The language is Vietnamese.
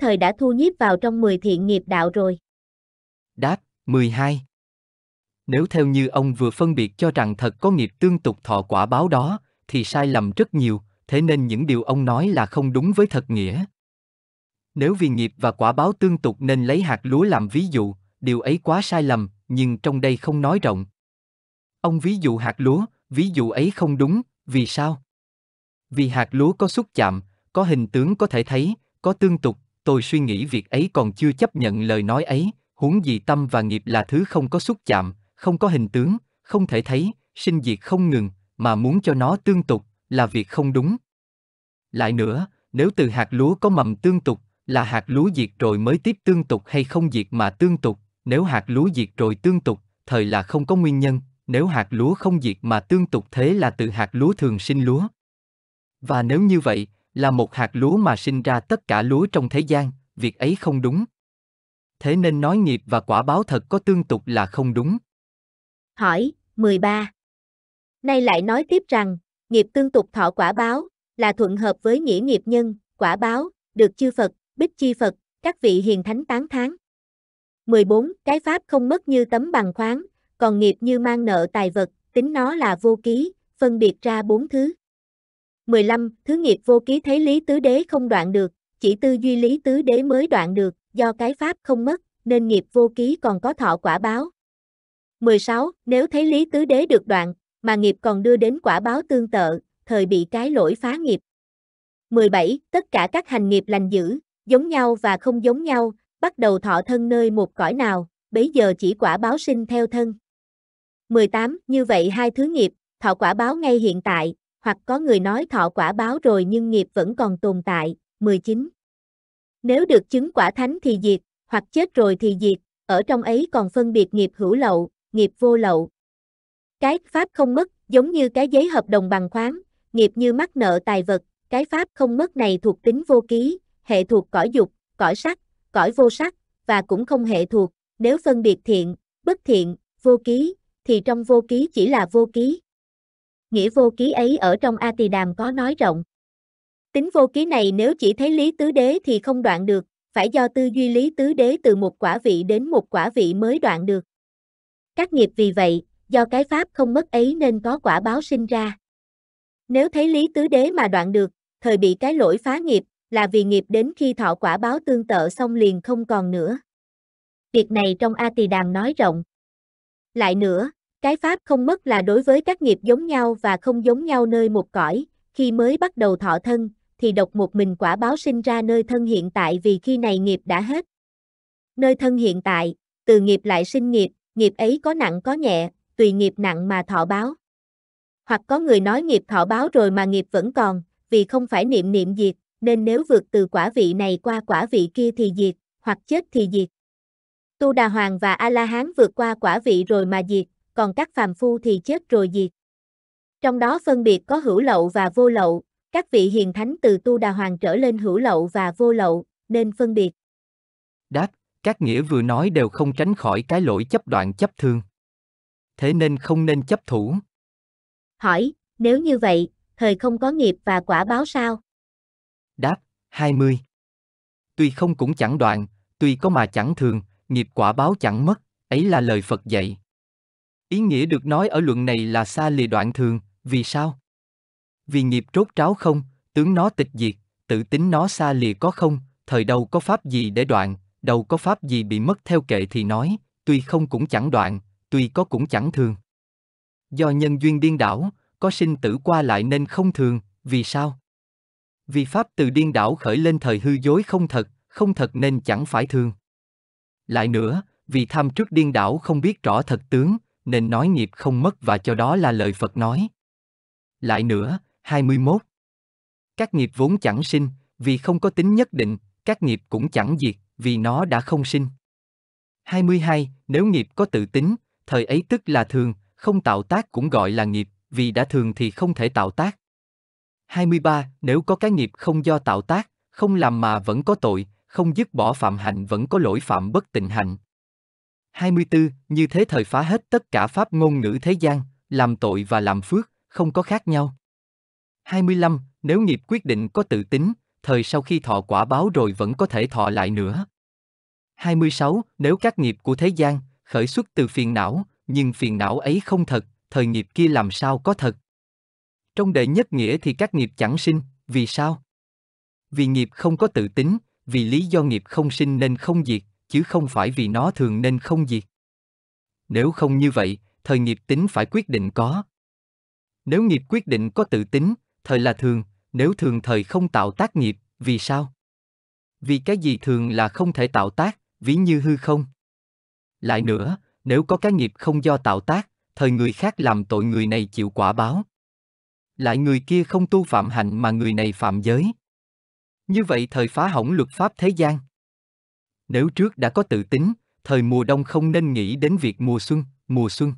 thời đã thu nhiếp vào trong 10 thiện nghiệp đạo rồi. Đáp, 12. Nếu theo như ông vừa phân biệt cho rằng thật có nghiệp tương tục thọ quả báo đó, thì sai lầm rất nhiều, thế nên những điều ông nói là không đúng với thật nghĩa. Nếu vì nghiệp và quả báo tương tục nên lấy hạt lúa làm ví dụ, điều ấy quá sai lầm, nhưng trong đây không nói rộng. Ông ví dụ hạt lúa, ví dụ ấy không đúng, vì sao? Vì hạt lúa có xúc chạm, có hình tướng có thể thấy, có tương tục, tôi suy nghĩ việc ấy còn chưa chấp nhận lời nói ấy, huống gì tâm và nghiệp là thứ không có xúc chạm, không có hình tướng, không thể thấy, sinh diệt không ngừng, mà muốn cho nó tương tục, là việc không đúng. Lại nữa, nếu từ hạt lúa có mầm tương tục, là hạt lúa diệt rồi mới tiếp tương tục hay không diệt mà tương tục, nếu hạt lúa diệt rồi tương tục, thời là không có nguyên nhân, nếu hạt lúa không diệt mà tương tục thế là từ hạt lúa thường sinh lúa. Và nếu như vậy, là một hạt lúa mà sinh ra tất cả lúa trong thế gian, việc ấy không đúng. Thế nên nói nghiệp và quả báo thật có tương tục là không đúng. Hỏi 13. Nay lại nói tiếp rằng, nghiệp tương tục thọ quả báo là thuận hợp với nghĩa nghiệp nhân, quả báo, được chư Phật, bích chi Phật, các vị hiền thánh tán tháng. 14. Cái pháp không mất như tấm bằng khoáng, còn nghiệp như mang nợ tài vật, tính nó là vô ký, phân biệt ra bốn thứ. 15. Thứ nghiệp vô ký thấy Lý Tứ Đế không đoạn được, chỉ tư duy Lý Tứ Đế mới đoạn được, do cái pháp không mất, nên nghiệp vô ký còn có thọ quả báo. 16. Nếu thấy Lý Tứ Đế được đoạn, mà nghiệp còn đưa đến quả báo tương tự, thời bị cái lỗi phá nghiệp. 17. Tất cả các hành nghiệp lành dữ, giống nhau và không giống nhau, bắt đầu thọ thân nơi một cõi nào, bấy giờ chỉ quả báo sinh theo thân. 18. Như vậy hai thứ nghiệp, thọ quả báo ngay hiện tại, hoặc có người nói thọ quả báo rồi nhưng nghiệp vẫn còn tồn tại. 19. Nếu được chứng quả thánh thì diệt, hoặc chết rồi thì diệt, ở trong ấy còn phân biệt nghiệp hữu lậu, nghiệp vô lậu. Cái pháp không mất, giống như cái giấy hợp đồng bằng khoáng, nghiệp như mắc nợ tài vật, cái pháp không mất này thuộc tính vô ký, hệ thuộc cõi dục, cõi sắc, cõi vô sắc, và cũng không hệ thuộc, nếu phân biệt thiện, bất thiện, vô ký, thì trong vô ký chỉ là vô ký nghĩa vô ký ấy ở trong A Tỳ Đàm có nói rộng. Tính vô ký này nếu chỉ thấy lý tứ đế thì không đoạn được, phải do tư duy lý tứ đế từ một quả vị đến một quả vị mới đoạn được. Các nghiệp vì vậy, do cái pháp không mất ấy nên có quả báo sinh ra. Nếu thấy lý tứ đế mà đoạn được, thời bị cái lỗi phá nghiệp, là vì nghiệp đến khi thọ quả báo tương tự xong liền không còn nữa. Việc này trong A Tỳ Đàm nói rộng. Lại nữa, cái pháp không mất là đối với các nghiệp giống nhau và không giống nhau nơi một cõi, khi mới bắt đầu thọ thân, thì độc một mình quả báo sinh ra nơi thân hiện tại vì khi này nghiệp đã hết. Nơi thân hiện tại, từ nghiệp lại sinh nghiệp, nghiệp ấy có nặng có nhẹ, tùy nghiệp nặng mà thọ báo. Hoặc có người nói nghiệp thọ báo rồi mà nghiệp vẫn còn, vì không phải niệm niệm diệt, nên nếu vượt từ quả vị này qua quả vị kia thì diệt, hoặc chết thì diệt. Tu Đà Hoàng và A-La-Hán vượt qua quả vị rồi mà diệt, còn các phàm phu thì chết rồi diệt. Trong đó phân biệt có hữu lậu và vô lậu, các vị hiền thánh từ tu đà hoàng trở lên hữu lậu và vô lậu, nên phân biệt. Đáp, các nghĩa vừa nói đều không tránh khỏi cái lỗi chấp đoạn chấp thương. Thế nên không nên chấp thủ. Hỏi, nếu như vậy, thời không có nghiệp và quả báo sao? Đáp, 20. Tuy không cũng chẳng đoạn, tuy có mà chẳng thường, nghiệp quả báo chẳng mất, ấy là lời Phật dạy. Ý nghĩa được nói ở luận này là xa lìa đoạn thường, vì sao? Vì nghiệp rốt tráo không, tướng nó tịch diệt, tự tính nó xa lìa có không, thời đâu có pháp gì để đoạn, đâu có pháp gì bị mất theo kệ thì nói, tuy không cũng chẳng đoạn, tuy có cũng chẳng thường. Do nhân duyên điên đảo, có sinh tử qua lại nên không thường, vì sao? Vì pháp từ điên đảo khởi lên thời hư dối không thật, không thật nên chẳng phải thường. Lại nữa, vì tham trước điên đảo không biết rõ thật tướng, nên nói nghiệp không mất và cho đó là lời Phật nói. Lại nữa, 21. Các nghiệp vốn chẳng sinh, vì không có tính nhất định, các nghiệp cũng chẳng diệt, vì nó đã không sinh. 22. Nếu nghiệp có tự tính, thời ấy tức là thường, không tạo tác cũng gọi là nghiệp, vì đã thường thì không thể tạo tác. 23. Nếu có cái nghiệp không do tạo tác, không làm mà vẫn có tội, không dứt bỏ phạm hạnh vẫn có lỗi phạm bất tịnh hạnh. 24, như thế thời phá hết tất cả pháp ngôn ngữ thế gian, làm tội và làm phước, không có khác nhau. 25, nếu nghiệp quyết định có tự tính, thời sau khi thọ quả báo rồi vẫn có thể thọ lại nữa. 26, nếu các nghiệp của thế gian khởi xuất từ phiền não, nhưng phiền não ấy không thật, thời nghiệp kia làm sao có thật? Trong đệ nhất nghĩa thì các nghiệp chẳng sinh, vì sao? Vì nghiệp không có tự tính, vì lý do nghiệp không sinh nên không diệt, chứ không phải vì nó thường nên không diệt. Nếu không như vậy, thời nghiệp tính phải quyết định có. Nếu nghiệp quyết định có tự tính, thời là thường, nếu thường thời không tạo tác nghiệp, vì sao? Vì cái gì thường là không thể tạo tác, ví như hư không. Lại nữa, nếu có cái nghiệp không do tạo tác, thời người khác làm tội người này chịu quả báo. Lại người kia không tu phạm hạnh mà người này phạm giới. Như vậy thời phá hỏng luật pháp thế gian. Nếu trước đã có tự tính, thời mùa đông không nên nghĩ đến việc mùa xuân, mùa xuân.